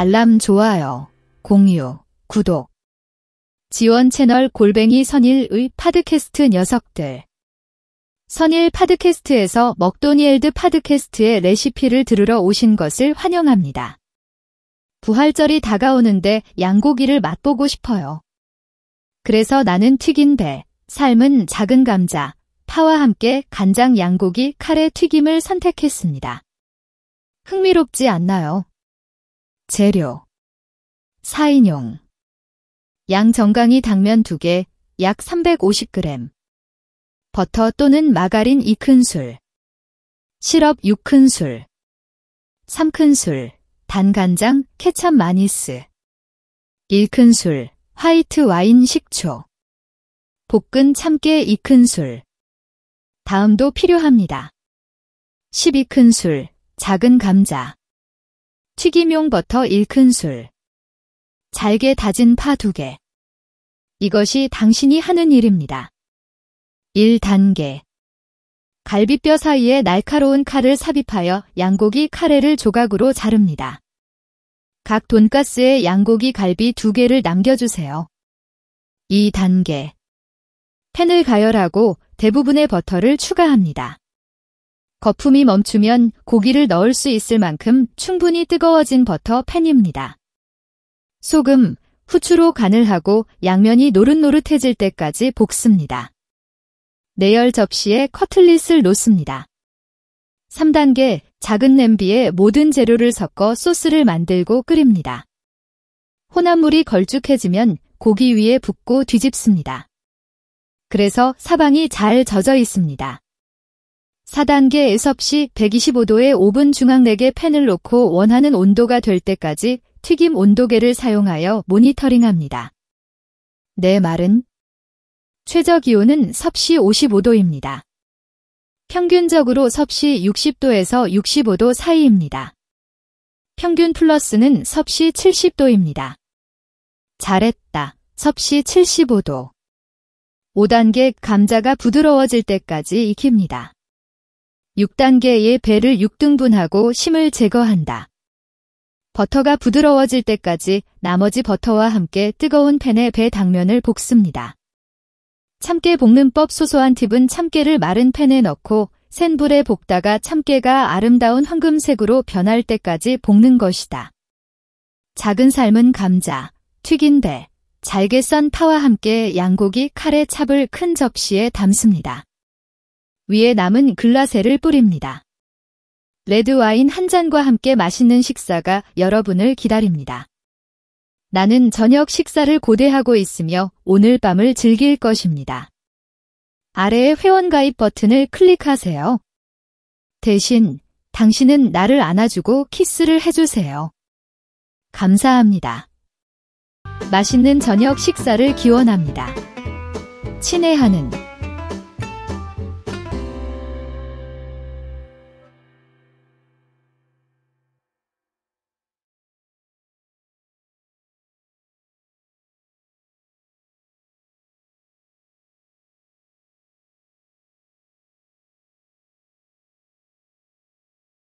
알람 좋아요, 공유, 구독. 지원 채널 골뱅이 선일의 파드캐스트 녀석들. 선일 파드캐스트에서 먹도니엘드 파드캐스트의 레시피를 들으러 오신 것을 환영합니다. 부활절이 다가오는데 양고기를 맛보고 싶어요. 그래서 나는 튀긴 배, 삶은 작은 감자, 파와 함께 간장 양고기 카레 튀김을 선택했습니다. 흥미롭지 않나요? 재료 4인용 양 정강이 당면 2개 약 350g 버터 또는 마가린 2큰술 시럽 6큰술 3큰술 단간장 케찹 마니스 1큰술 화이트 와인 식초 볶은 참깨 2큰술 다음도 필요합니다. 12큰술 작은 감자 튀김용 버터 1큰술. 잘게 다진 파 2개. 이것이 당신이 하는 일입니다. 1단계. 갈비뼈 사이에 날카로운 칼을 삽입하여 양고기 카레를 조각으로 자릅니다. 각 돈가스에 양고기 갈비 2개를 남겨주세요. 2단계. 팬을 가열하고 대부분의 버터를 추가합니다. 거품이 멈추면 고기를 넣을 수 있을 만큼 충분히 뜨거워진 버터 팬입니다. 소금, 후추로 간을 하고 양면이 노릇노릇해질 때까지 볶습니다. 내열 접시에 커틀릿을 놓습니다. 3단계 작은 냄비에 모든 재료를 섞어 소스를 만들고 끓입니다. 혼합물이 걸쭉해지면 고기 위에 붓고 뒤집습니다. 그래서 사방이 잘 젖어 있습니다. 4단계 애섭 시 125도의 오븐 중앙렉에 팬을 놓고 원하는 온도가 될 때까지 튀김 온도계를 사용하여 모니터링합니다. 내 말은 최저 기온은 섭씨 55도입니다. 평균적으로 섭씨 60도에서 65도 사이입니다. 평균 플러스는 섭씨 70도입니다. 잘했다. 섭씨 75도. 5단계 감자가 부드러워질 때까지 익힙니다. 6단계의 배를 6등분하고 심을 제거한다. 버터가 부드러워질 때까지 나머지 버터와 함께 뜨거운 팬에 배 당면을 볶습니다. 참깨 볶는법 소소한 팁은 참깨를 마른 팬에 넣고 센 불에 볶다가 참깨가 아름다운 황금색으로 변할 때까지 볶는 것이다. 작은 삶은 감자, 튀긴 배, 잘게 썬 파와 함께 양고기 카레 찹을 큰 접시에 담습니다. 위에 남은 글라세를 뿌립니다. 레드 와인 한 잔과 함께 맛있는 식사가 여러분을 기다립니다. 나는 저녁 식사를 고대하고 있으며 오늘 밤을 즐길 것입니다. 아래의 회원가입 버튼을 클릭하세요. 대신 당신은 나를 안아주고 키스를 해주세요. 감사합니다. 맛있는 저녁 식사를 기원합니다. 친애하는